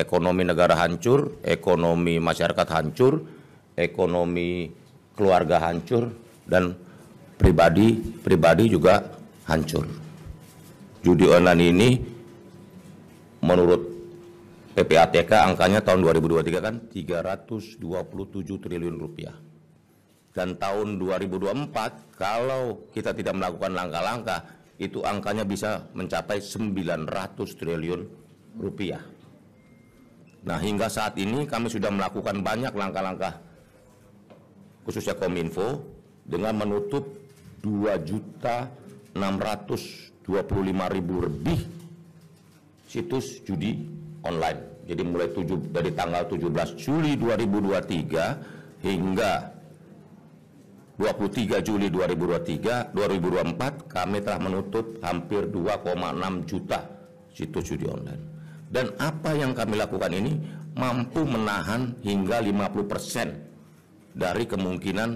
ekonomi negara hancur, ekonomi masyarakat hancur, ekonomi keluarga hancur, dan pribadi-pribadi juga hancur. Judi online ini menurut PPATK angkanya tahun 2023 kan 327 triliun rupiah. Dan tahun 2024 kalau kita tidak melakukan langkah-langkah itu angkanya bisa mencapai 900 triliun rupiah. Nah hingga saat ini kami sudah melakukan banyak langkah-langkah khususnya Kominfo dengan menutup dua juta lima ribu lebih situs judi online. Jadi mulai 7, dari tanggal 17 Juli 2023 hingga 23 Juli 2023 2024 kami telah menutup hampir 2,6 juta situs judi online. Dan apa yang kami lakukan ini mampu menahan hingga 50% dari kemungkinan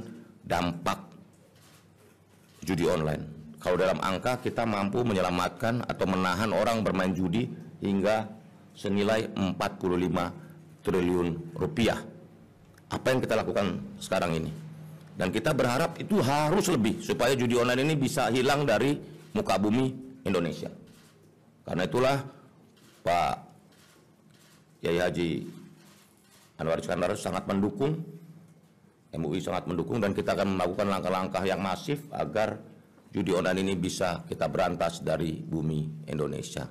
dampak judi online. Kalau dalam angka kita mampu menyelamatkan atau menahan orang bermain judi hingga senilai 45 triliun rupiah. Apa yang kita lakukan sekarang ini? Dan kita berharap itu harus lebih supaya judi online ini bisa hilang dari muka bumi Indonesia. Karena itulah Pak Kiai Haji Anwar Iskandar sangat mendukung MUI sangat mendukung dan kita akan melakukan langkah-langkah yang masif agar judi online ini bisa kita berantas dari bumi Indonesia.